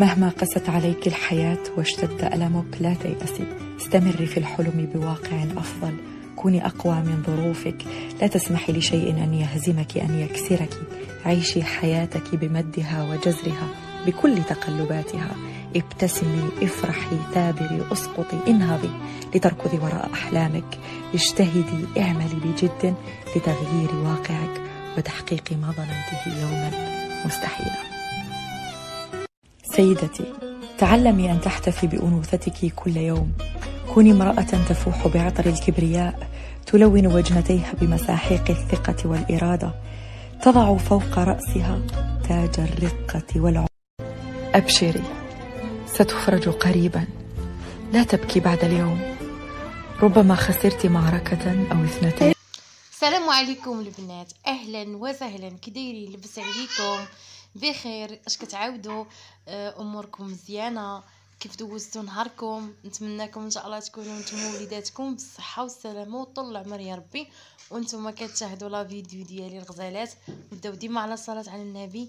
مهما قست عليك الحياة واشتد ألمك لا تيأسي استمري في الحلم بواقع أفضل كوني أقوى من ظروفك لا تسمحي لشيء أن يهزمك أن يكسرك عيشي حياتك بمدها وجزرها بكل تقلباتها ابتسمي افرحي ثابري اسقطي انهضي لتركضي وراء أحلامك اجتهدي اعملي بجد لتغيير واقعك وتحقيق ما ظننته يوما مستحيلا سيدتي تعلمي أن تحتفي بأنوثتك كل يوم كوني امرأة تفوح بعطر الكبرياء تلون وجنتيها بمساحيق الثقة والإرادة تضع فوق رأسها تاج الرقة والعمر أبشري ستفرج قريبا لا تبكي بعد اليوم ربما خسرت معركة أو اثنتين السلام عليكم البنات أهلا وسهلا كديري لبس عليكم بخير اش كتعاودوا آه، اموركم مزيانه كيف دوزتوا نهاركم نتمنىكم ان شاء الله تكونوا نتوما وليداتكم بالصحه والسلامه وطول العمر يا ربي وانتم كتشاهدوا لا فيديو ديالي الغزالات نبداو ديما على الصلاه على النبي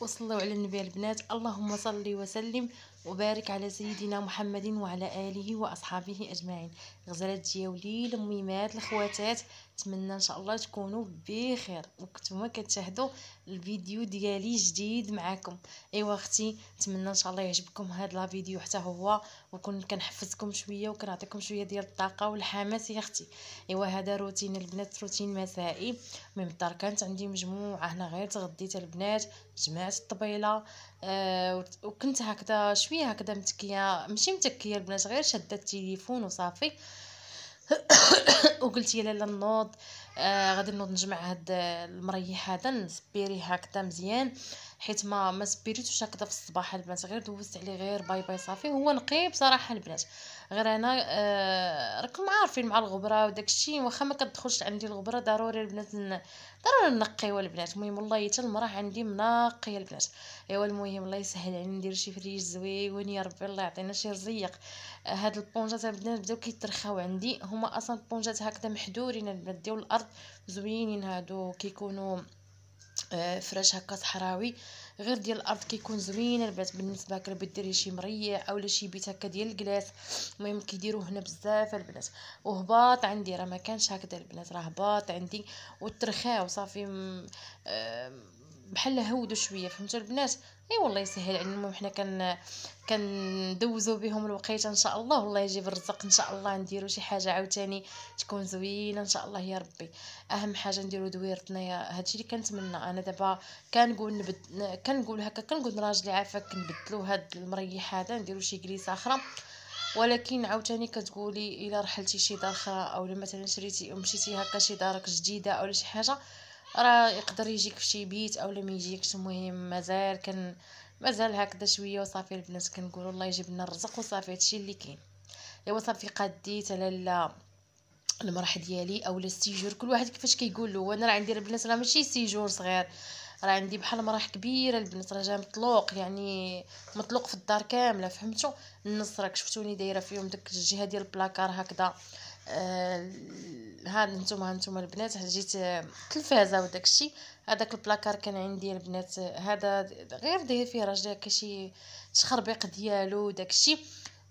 وصلوا على النبي البنات اللهم صل وسلم وبارك على سيدنا محمد وعلى اله واصحابه اجمعين غزالات جياولي الميمات الخواتات نتمنى ان شاء الله تكونوا بخير وكنتوما كتشاهدوا الفيديو ديالي جديد معاكم ايوا اختي نتمنى ان شاء الله يعجبكم هذا لا فيديو حتى هو وكن كنحفزكم شويه وكنعطيكم شويه ديال الطاقه والحماس يا اختي ايوا هذا روتين البنات روتين مسائي من الدار كانت عندي مجموعه هنا غير تغديت البنات جمعت الطبيله آه وكنت هكذا شويه هكذا متكيه ماشي متكيه البنات غير شاده التليفون وصافي وقلت يا لاله نوض آه غادي نوض نجمع هاد آه، المريح هذا نسبيري هكذا مزيان حيت ما ما سبيريتوش هكذا في الصباح البنات غير دوزت عليه غير باي باي صافي هو نقي بصراحه البنات غير انا آه راكم عارفين مع الغبره وداك الشيء واخا ما كتدخلش عندي الغبره ضروري البنات ضروري نقيوها البنات المهم والله حتى المراه عندي منقيه البنات ايوا المهم الله يسهل علينا ندير شي فريج زويون يا ربي الله يعطينا شي رزيق هاد البونجات البنات بداو كيترخاو عندي هما اصلا البونجات هكذا محدورين البنات ديال الارض زوينين هادو كيكونوا آه، فراش هكا صحراوي غير ديال الارض كيكون زوين البنات بالنسبه هكا بغيت ديري شي مريح اولا شي بيت هكا ديال الكلاس المهم كيديروه هنا بزاف البنات وهباط عندي راه ما كانش هكذا البنات راه هباط عندي وترخاو صافي آه، بحال هودو شويه فهمتوا البنات اي والله يسهل علينا يعني المهم حنا كن كندوزو بهم الوقيته ان شاء الله والله يجيب الرزق ان شاء الله نديرو شي حاجه عاوتاني تكون زوينه ان شاء الله يا ربي اهم حاجه نديرو دويرتنا يا هادشي اللي كنتمنى انا دابا كنقول نبد كنقول هكا كنقول راجلي عافاك نبدلو هاد المريح هذا نديرو شي جليسه اخرى ولكن عاوتاني كتقولي الا رحلتي شي دار اخرى اولا مثلا شريتي مشيتي هكا شي دارك جديده اولا شي حاجه راه يقدر يجيك فشي بيت اولا ما يجيكش المهم مازال كان مازال هكذا شويه وصافي البنات كنقولوا الله يجيب لنا الرزق وصافي هادشي اللي كاين ايوا صافي قديت على لا المرح ديالي اولا السيجور كل واحد كيفاش كيقول له وانا راه عندي البنات راه ماشي سيجور صغير راه عندي بحال مراح كبيره البنات راه جا مطلوق يعني مطلوق في الدار كامله فهمتوا النص راك شفتوني دايره فيهم داك الجهه ديال البلاكار هكذا آه ها نتوما هانتوما البنات جيت التلفازه وداكشي هذاك البلاكار كان عندي البنات هذا غير داير فيه راجل هكا شي تخربيق ديالو الشيء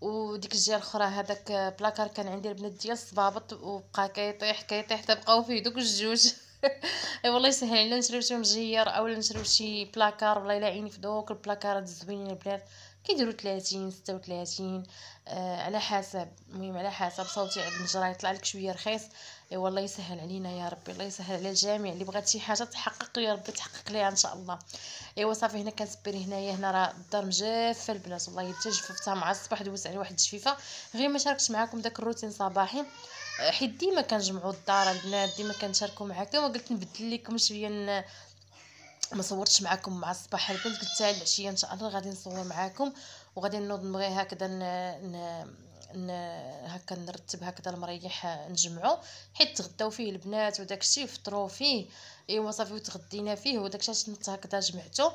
وديك الجهه الاخرى هذاك بلاكار كان عندي البنات ديال الصبابط وبقى كيطيح كيطيح تبقاو فيه دوك الجوج اي والله يسهل علينا نشريو شي مجير اولا نشريو شي بلاكار والله الا عيني في دوك البلاكارات الزوينين البنات كيديروا 30 36 آه على حسب المهم على حسب صوتي عند النجار يطلع لك شويه رخيص ايوا الله يسهل علينا يا ربي الله يسهل على الجميع اللي بغات شي حاجه تحقق يا ربي تحقق ليها ان شاء الله ايوا صافي هنا كنسبري هنايا هنا راه الدار مجافه البنات والله تجففتها مع الصباح دوزت على واحد الجفيفه غير ما شاركت معكم داك الروتين صباحي آه، حيت ديما كنجمعوا الدار البنات ديما كنشاركوا معكم وقلت نبدل لكم شويه ما صورتش معكم مع الصباح البنت قلت العشيه ان شاء الله غادي نصور معاكم وغادي نوض نبغي هكذا هكا نرتب هكذا المريح آه، نجمعو حيت تغداو فيه البنات وداكشي فطرو فيه ايوا صافي وتغدينا فيه وداكشي اش نت هكذا جمعتو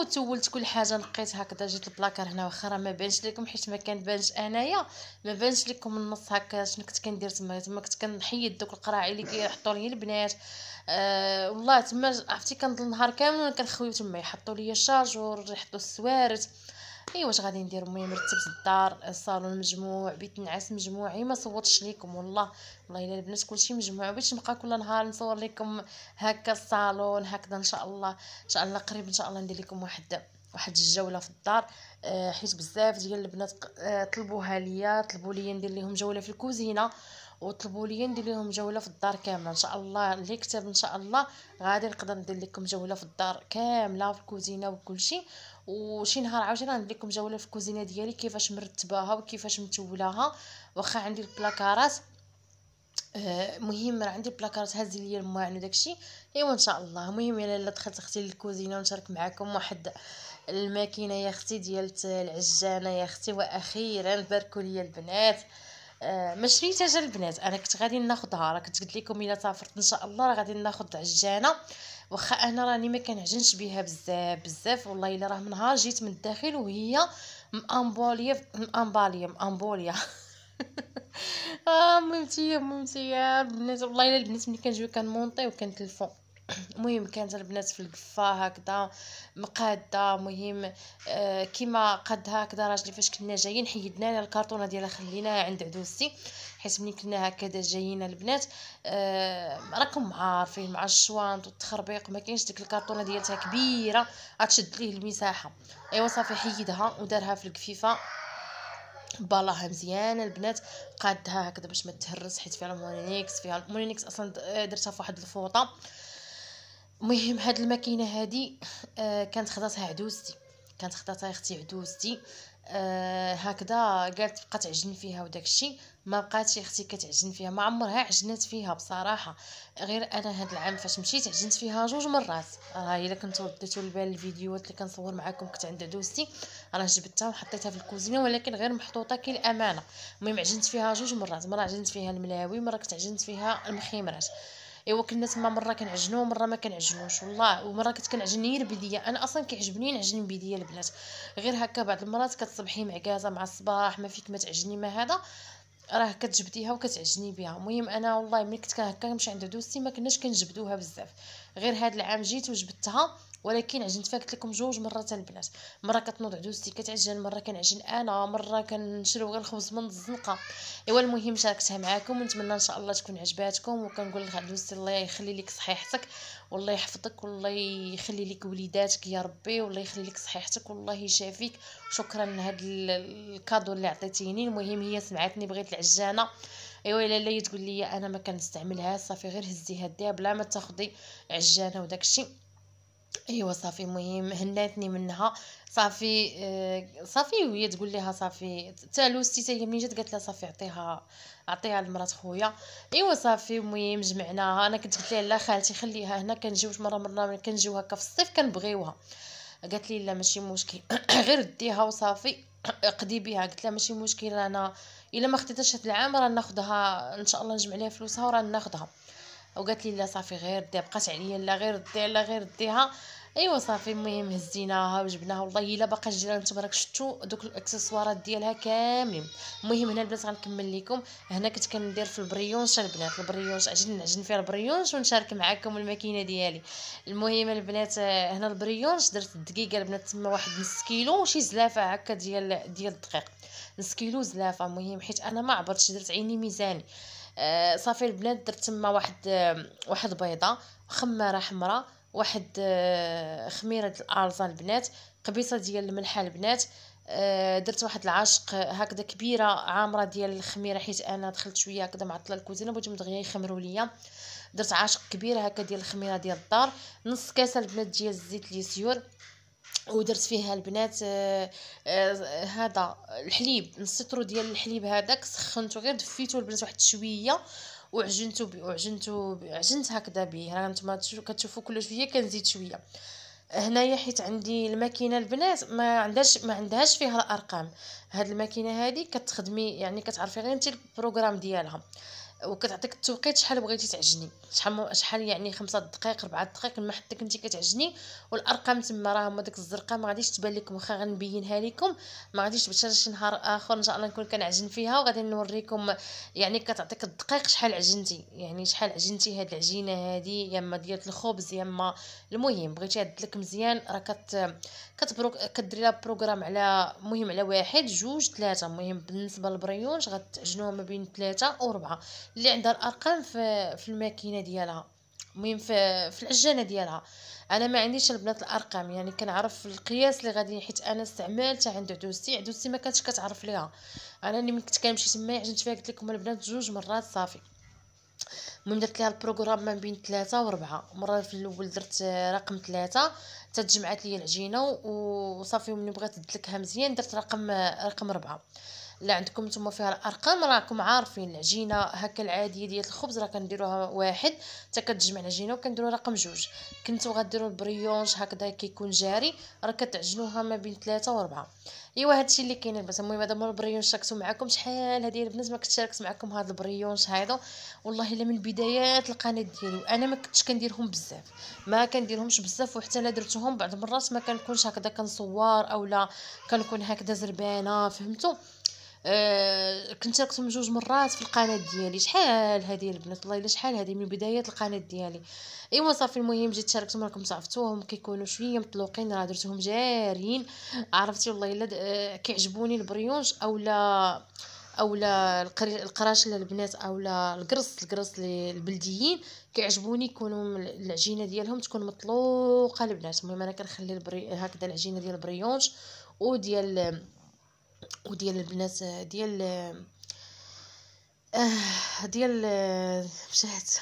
وتولت كل حاجه نقيت هكذا جيت البلاكار هنا واخا راه ما بانش لكم حيت ما كان بانش انايا ما بانش لكم النص هكا شنو كنت كندير تما تما كنت كنحيد دوك القراعي اللي كيحطوا لي البنات آه والله تما عرفتي كنضل النهار كامل كنخويو تما يحطوا لي الشارجور يحطوا السوارت ايوا واش غادي ندير المهم رتبت الدار الصالون مجموع بيت نعاس اي ما صورتش ليكم والله والله الا البنات كلشي مجموع باش نبقى كل نهار نصور لكم هكا الصالون هكذا ان شاء الله ان شاء الله قريب ان شاء الله ندير لكم واحد واحد الجوله في الدار آه، حيت بزاف ديال البنات آه، طلبوها ليا طلبوا ليا ندير لهم جوله في الكوزينه وطلبوا ليا ندير لهم جوله في الدار كامله ان شاء الله اللي كتب ان شاء الله غادي نقدر ندير لكم جوله في الدار كامله في الكوزينه وكل شيء وشي نهار عاوتاني غندير لكم جوله في الكوزينه ديالي كيفاش مرتباها وكيفاش متولاها واخا عندي البلاكارات آه، مهم راه عندي البلاكارات هازين ليا الماعن وداكشي ايوا ان شاء الله المهم الا دخلت اختي للكوزينه ونشارك معكم واحد الماكينه يا اختي ديال العجانه يا اختي واخيرا باركوا لي البنات آه ما جا البنات انا كنت غادي ناخذها راه كنت قلت لكم الا سافرت ان شاء الله راه غادي ناخذ عجانه واخا انا راني ما كنعجنش بها بزاف بزاف والله الا راه من نهار جيت من الداخل وهي امبوليه مامباليه مامبوليه اه ممتيه ممتيه البنات والله الا البنات ملي كنجيو كنمونطي وكنتلفو المهم كانت البنات في القفه هكذا مقاده مهم آه، كيما قد هكذا راجلي فاش كنا جايين حيدنا الكارطونه ديالها خليناها عند عدوستي حيت ملي كنا هكذا جايين البنات آه، راكم عارفين مع الشوانط والتخربيق ما كاينش ديك الكارطونه ديالتها كبيره غتشد ليه المساحه ايوا صافي حيدها ودارها في القفيفه بالاها مزيانه البنات قادها هكذا باش ما تهرس حيت فيها المونينيكس فيها المونينيكس اصلا درتها في واحد الفوطه المهم هاد الماكينه هادي آه، كانت خداتها عدوزتي كانت خداتها اختي عدوزتي آه هكذا قالت بقى تعجن فيها وداكشي ما بقاتش اختي كتعجن فيها ما عمرها عجنت فيها بصراحه غير انا هاد العام فاش مشيت عجنت فيها جوج مرات راه الا كنتو رديتو البال الفيديوهات اللي كنصور معاكم كنت عند دوستي راه جبتها وحطيتها في الكوزينه ولكن غير محطوطه كي الامانه المهم عجنت فيها جوج مرات مره عجنت فيها الملاوي مره كنت عجنت فيها المخيمرات ايوا كنا تما مره كنعجنو مره ما كنعجنوش والله ومره كنت كنعجن غير البيديه انا اصلا كيعجبني نعجن البيديه البنات غير هكا بعض المرات كتصبحي معكازه مع الصباح ما فيك ما تعجني ما هذا راه كتجبديها وكتعجني بها المهم انا والله ملي كنت هكا كنمشي عند دوستي ما كناش كنجبدوها بزاف غير هاد العام جيت وجبدتها ولكن عجنت فيها قلت لكم جوج مرات البنات مره كتنوض عدوزتي كتعجن مره كنعجن انا مره كنشرب غير الخبز من الزنقه ايوا المهم شاركتها معاكم ونتمنى ان شاء الله تكون عجباتكم وكنقول لك عدوزتي الله يخلي لك صحيحتك والله يحفظك والله يخلي لك وليداتك يا ربي والله يخلي لك صحيحتك والله يشافيك شكرا لهذا الكادو اللي عطيتيني المهم هي سمعتني بغيت العجانه ايوا الا لي تقول لي انا ما كنستعملها صافي غير هزيها ديها بلا ما تاخدي عجانه وداكشي ايوا صافي مهم هناتني منها صافي آه، صافي وهي تقول ليها صافي حتى لوستي هي ملي جات قالت لها صافي عطيها عطيها لمرات خويا ايوا صافي مهم جمعناها انا كنت قلت لها لا خالتي خليها هنا كنجيو مره مره كنجيو هكا في الصيف كنبغيوها قالت لي لا ماشي مشكل غير ديها وصافي قدي بها قلت لها ماشي مشكل انا الا ما خديتهاش هاد العام راه ناخذها ان شاء الله نجمع ليها فلوسها وراه ناخذها وقالت لي لا صافي غير ديها بقات عليا لا غير ديها لا غير ديها ايوا صافي المهم هزيناها وجبناها والله الا باقا الجيران تبارك شفتوا دوك الاكسسوارات ديالها كاملين المهم هنا البنات غنكمل لكم هنا كنت كندير في البريونش البنات البريونش عجن نعجن فيه البريونش ونشارك معكم الماكينه ديالي المهم البنات هنا البريونش درت الدقيقه البنات تما واحد نص كيلو وشي زلافه هكا ديال ديال الدقيق نص كيلو زلافه المهم حيت انا ما عبرتش درت عيني ميزاني آه، صافي البنات درت تما واحد آه، واحد بيضه خماره حمراء واحد آه، خميره الارزه البنات قبيصه ديال الملحه البنات درت واحد العاشق هكذا كبيره عامره ديال الخميره حيت انا دخلت شويه هكذا معطله الكوزينه بغيتهم دغيا يخمروا ليا درت عاشق كبير هكا ديال الخميره ديال الدار نص كاسه البنات ديال الزيت ليسيور ودرت فيها البنات آه، آه، هذا الحليب السطرو ديال الحليب هذاك سخنته غير دفيته البنات واحد شويه وعجنته وعجنته عجنت هكذا به راه نتوما كتشوفوا كل شويه كنزيد شويه هنايا حيت عندي الماكينه البنات ما عندهاش ما عندهاش فيها الارقام هاد الماكينه هادي كتخدمي يعني كتعرفي غير انت البروغرام ديالها وكتعطيك التوقيت شحال بغيتي تعجني شحال شحال يعني خمسة دقائق ربعة دقائق ما حتى كنتي كتعجني والارقام تما راه هما ديك الزرقاء ما غاديش تبان لكم واخا غنبينها لكم ما غاديش تبان شي نهار اخر ان شاء الله نكون كنعجن فيها وغادي نوريكم يعني كتعطيك الدقائق شحال عجنتي يعني شحال عجنتي هاد العجينه هادي يا اما ديال الخبز يا اما المهم بغيتي هاد لك مزيان راه كت كتبروك كديري لها بروغرام على مهم على واحد جوج ثلاثه مهم بالنسبه للبريونش غتعجنوها ما بين ثلاثه وربعه اللي عندها الارقام في في الماكينه ديالها المهم في, في العجانه ديالها انا ما عنديش البنات الارقام يعني كنعرف القياس اللي غادي حيت انا استعملتها عند عدوستي عدوستي ما كانتش كتعرف ليها انا ملي كنت كنمشي تما عجنت فيها قلت لكم البنات جوج مرات صافي المهم درت ليها البروغرام ما بين ثلاثة وربعة مرة في الأول درت رقم ثلاثة تجمعت لي العجينة وصافي ومني بغيت تدلكها مزيان درت رقم رقم ربعة لا عندكم نتوما فيها الارقام راكم عارفين العجينه هكا العاديه ديال الخبز راه كنديروها واحد حتى كتجمع العجينه وكنديروا رقم جوج كنتو غديروا البريونش هكذا كيكون جاري راه كتعجنوها ما بين ثلاثة و4 ايوا هادشي اللي كاين بس المهم هذا مول البريونش شاركتو معكم شحال هذه البنات ما كنت شاركت معكم هذا البريونش هذا والله الا من بدايات القناه ديالي وانا ما كنتش كنديرهم بزاف ما كنديرهمش بزاف وحتى انا درتهم بعض المرات ما كنكونش هكذا كنصور اولا كنكون هكذا زربانه فهمتوا آه، كنت ركبتهم جوج مرات في القناه ديالي شحال هذه البنات والله الا شحال هذه من بدايه القناه ديالي ايوا صافي المهم جيت شاركتهم راكم صافتوهم كيكونوا شويه مطلوقين راه درتهم جاريين عرفتي والله الا آه، كيعجبوني البريونج اولا اولا القراش للبنات اولا القرص القرص البلديين كيعجبوني يكونوا العجينه ديالهم تكون مطلوقه البنات المهم انا كنخلي البري هكذا العجينه ديال البريونج وديال وديال البنات ديال آه ديال مشات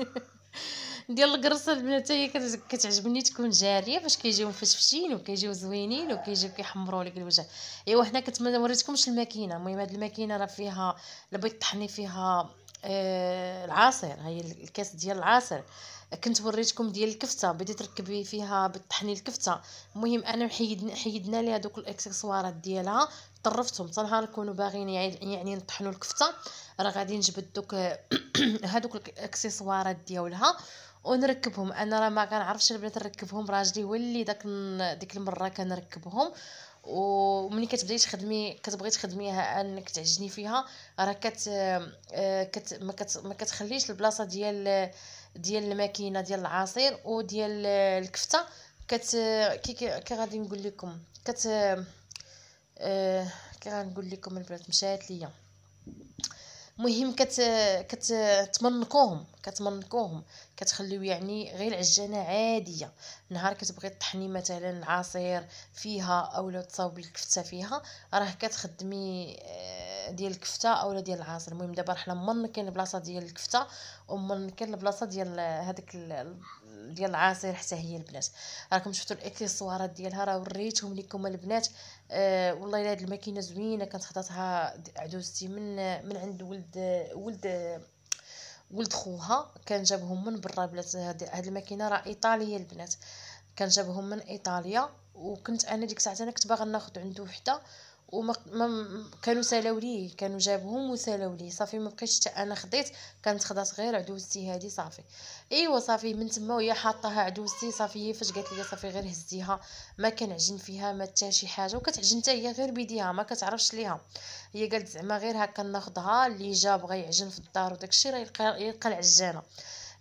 آه، ديال القرصه البنات هي كتعجبني تكون جاريه باش كيجيو مفشفشين وكيجيو زوينين وكيجيو كيحمروا لك الوجه ايوا حنا كنت ما وريتكمش الماكينه المهم هاد الماكينه راه فيها البيض الطحني فيها آه، العصير هاي الكاس ديال العصير كنت وريتكم ديال الكفته بديت تركبي فيها بطحني الكفته المهم انا حيدنا حيدنا لي هذوك الاكسسوارات ديالها طرفتهم حتى نهار نكونوا باغيين يعني نطحنوا الكفته راه غادي نجبد دوك هذوك الاكسسوارات ديالها ونركبهم انا راه ما كنعرفش البنات نركبهم راجلي هو اللي داك ديك المره كنركبهم وملي كتبداي تخدمي كتبغي تخدميها انك تعجني فيها راه كت, آه، كت ما, كت ما كتخليش البلاصه ديال ديال الماكينه ديال العصير وديال الكفته كت كي كي غادي نقول لكم كت آه، كي غنقول لكم البنات مشات ليا مهم كت كتمنكوهم كتمنكوهم كتخليو يعني غير العجانه عاديه نهار كتبغي طحني مثلا عصير فيها اولا تصاوب الكفته فيها راه كتخدمي آه، ديال الكفته اولا ديال العصير المهم دابا حنا منكين البلاصه ديال الكفته ومنكين البلاصه ديال هذاك ديال العصير حتى هي البنات راكم شفتوا الاكسسوارات ديالها راه وريتهم لكم البنات أه والله الا هاد الماكينه زوينه كانت خطاتها عدوزتي من من عند ولد ولد ولد خوها كان جابهم من برا البنات هاد الماكينه راه ايطاليه البنات كان جابهم من ايطاليا وكنت انا ديك الساعه انا كنت باغا ناخذ عنده وحده وما ما كانوا سالاو لي كانوا جابهم وسالاو لي صافي ما بقيتش حتى انا خديت كانت خدات غير عدوزتي هادي صافي ايوا صافي من تما وهي حاطاها عدوزتي صافي هي فاش قالت لي صافي غير هزيها ما كنعجن فيها ما حتى شي حاجه وكتعجن حتى هي غير بيديها ما كتعرفش ليها هي قالت زعما غير هكا ناخذها اللي جا بغا يعجن في الدار الشيء راه يلقى يلقى العجانه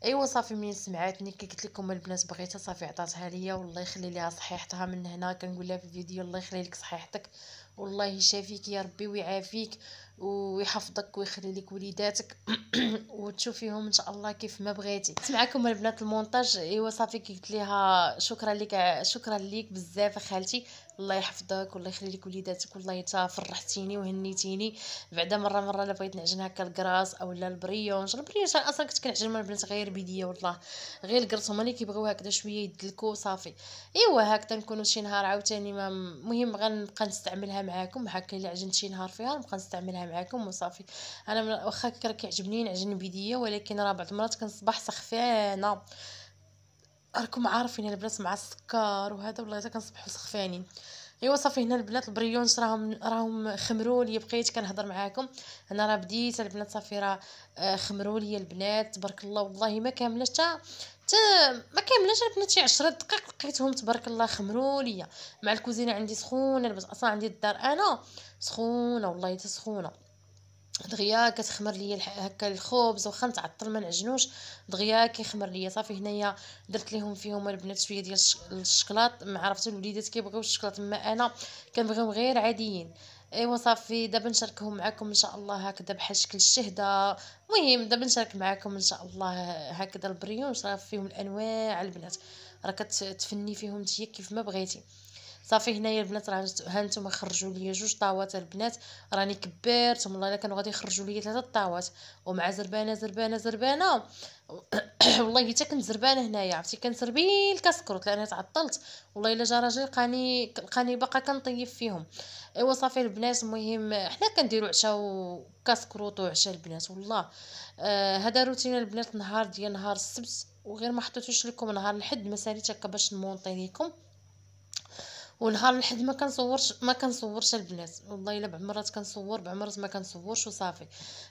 ايوا صافي ملي سمعتني كي قلت لكم البنات بغيتها صافي عطاتها ليا والله يخلي ليها صحيحتها من هنا كنقول لها في الفيديو الله يخلي لك صحيحتك والله يشافيك يا ربي ويعافيك ويحفظك ويخلي لك وليداتك وتشوفيهم ان شاء الله كيف ما بغيتي معكم البنات المونتاج ايوا صافي قلت ليها شكرا لك شكرا ليك بزاف خالتي الله يحفظك والله يخلي لك وليداتك والله تا فرحتيني وهنيتيني بعدا مره مره لا بغيت نعجن هكا الكراس اولا البريونج البريونج اصلا كنت كنعجن مع البنات غير بيديا والله غير الكراس هما اللي كيبغيو هكذا شويه يدلكوا صافي ايوا هكذا نكونوا شي نهار عاوتاني المهم غنبقى نستعملها معاكم هكا اللي عجنت شي نهار فيها نبقى نستعملها معاكم وصافي انا واخا كرك كيعجبني نعجن بيديا ولكن راه بعض المرات كنصبح سخفانه راكم عارفين البنات مع السكر وهذا والله حتى كنصبحوا سخفانين ايوا صافي هنا البنات البريونش راهم راهم خمروا لي بقيت كنهضر معاكم انا راه بديت البنات صافي راه آه، خمروا لي البنات تبارك الله والله ما كاملش حتى ما كاملش البنات شي 10 دقائق لقيتهم تبارك الله خمروا ليا مع الكوزينه عندي سخونه البنات اصلا عندي الدار انا سخونه والله حتى سخونه دغيا كتخمر ليا هكا الخبز واخا نتعطل ما نعجنوش دغيا كيخمر ليا صافي هنايا درت ليهم فيهم البنات شويه ديال الشكلاط ما عرفت الوليدات كيبغيو الشكلاط ما انا كنبغيهم غير عاديين ايوا صافي دابا نشاركهم معكم ان شاء الله هكذا بحال شكل الشهده المهم دابا نشارك معكم ان شاء الله هكذا البريونش راه فيهم الانواع البنات راه كتفني فيهم نتيا كيف ما بغيتي صافي هنايا البنات راه ها نتوما خرجوا ليا جوج طاوات البنات راني كبرت والله الا كانوا غادي يخرجوا ليا ثلاثه طاوات ومع زربانه زربانه زربانه والله حتى كنت زربانه هنايا عرفتي كنسربي الكاسكروت لاني تعطلت والله الا جا راجل لقاني لقاني باقا كنطيب فيهم ايوا صافي البنات المهم حنا كنديروا عشاء وكاسكروت وعشاء البنات والله آه، هذا آه روتين البنات نهار ديال نهار السبت وغير ما حطيتوش لكم نهار الحد ما ساليت هكا باش نمونطي ليكم ونهار الحد ما كنصورش ما كنصورش البنات والله الا بعمرات كنصور بعمرات ما كنصورش وصافي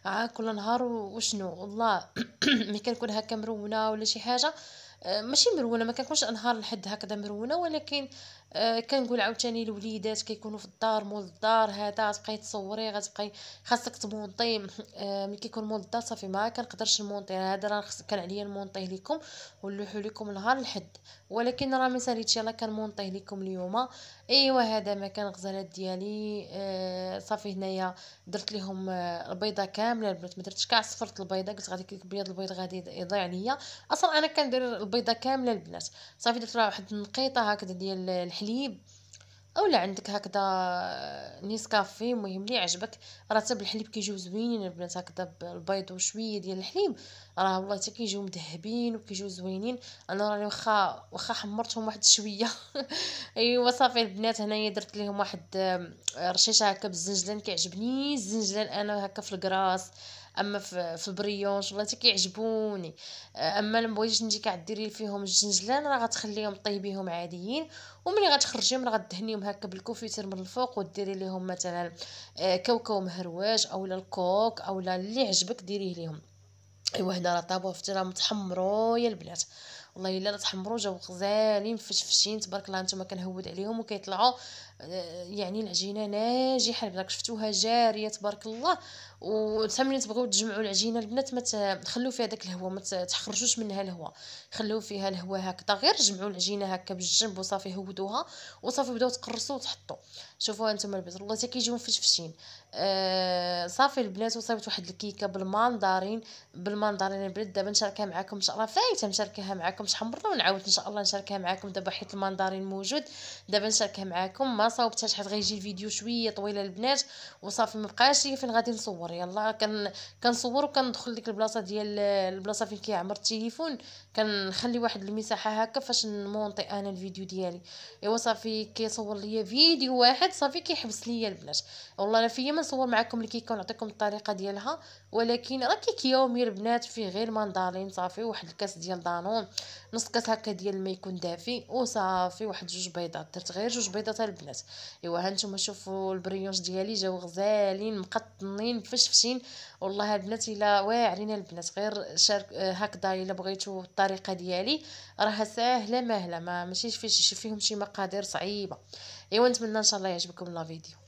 عا كل نهار وشنو والله ملي كنكون هكا مرونه ولا شي حاجه آه، ماشي مرونه ما كنكونش نهار الحد هكذا مرونه ولكن آه، كنقول عاوتاني الوليدات كيكونوا في الدار مول الدار هذا تبقاي تصوري غتبقاي خاصك تمونطي آه، ملي كيكون مول الدار صافي ما كنقدرش نمونطي هذا راه كان عليا نمونطيه لكم ونلوحو لكم نهار الحد ولكن راه ما ساليتش يلاه كنمونطيه لكم اليوم ايوا هذا ما كان غزالات ديالي أه صافي هنايا درت لهم آه، البيضه كامله البنات ما درتش كاع صفرت البيضه قلت غادي البيض البيض غادي يضيع ليا اصلا انا كندير البيضه كامله البنات صافي درت واحد النقيطه هكذا ديال الحليب او لا عندك هكذا آه، نيسكافيه المهم لي عجبك راه تب الحليب كيجيو زوينين البنات هكذا بالبيض وشويه ديال الحليب راه والله حتى كيجيو مذهبين وكيجيو زوينين انا راني واخا واخا حمرتهم واحد شويه ايوا صافي البنات هنايا درت لهم واحد رشيشه هكا بالزنجلان كيعجبني الزنجلان انا هكا في الكراس اما في, في بريونش ولا آه، اما المبويج نتي كديري فيهم الجنجلان راه غتخليهم طيبيهم عاديين وملي غتخرجيهم راه غدهنيهم هكا بالكوفيتير من الفوق وديري ليهم مثلا آه، كاوكاو مهرواج اولا الكوك اولا اللي عجبك ديريه ليهم ايوا هنا راه طابوه فتي راهم تحمروا يا البنات والله الا تحمروا جاو غزالين فشفشين تبارك الله نتوما كنهود عليهم وكيطلعوا آه، يعني العجينه ناجحه بلاك شفتوها جاريه تبارك الله وتا تبغيو تجمعوا العجينه البنات ما تخلو فيها داك الهواء ما تخرجوش منها الهواء خلو فيها الهواء هكذا غير جمعوا العجينه هكا بالجنب وصافي هودوها وصافي بداو تقرصوا وتحطوا شوفوا انتم البنات والله حتى كيجيو مفشفشين آه صافي البنات وصايبت واحد الكيكه بالماندارين بالماندارين البنات دابا نشاركها معكم ان شاء الله فايته نشاركها معكم شحال مره ونعاود ان شاء الله نشاركها معكم دابا حيت الماندارين موجود دابا نشاركها معكم ما صاوبتهاش حيت غيجي الفيديو شويه طويله البنات وصافي مبقاش فين غادي نصور كنصور يلا كن كنصور وكندخل ديك البلاصه ديال البلاصه فين كيعمر التليفون كنخلي واحد المساحه هكا فاش نمونطي انا الفيديو ديالي ايوا صافي كيصور ليا فيديو واحد صافي كيحبس ليا البنات والله انا فيا ما نصور معكم اللي كيكون الطريقه ديالها ولكن راه كيك يومي البنات فيه غير ماندارين صافي واحد الكاس ديال دانون نص كاس هكا ديال ما يكون دافي وصافي واحد جوج بيضات درت غير جوج بيضات البنات ايوا ها نتوما شوفوا البريونش ديالي جاو غزالين مقطنين في شفتين والله البنات الا واعرين البنات غير شارك آه، هكذا الا بغيتو الطريقه ديالي راها ساهله ماهله ما ماشي فيه شي فيهم شي مقادير صعيبه ايوا نتمنى ان شاء الله يعجبكم لا فيديو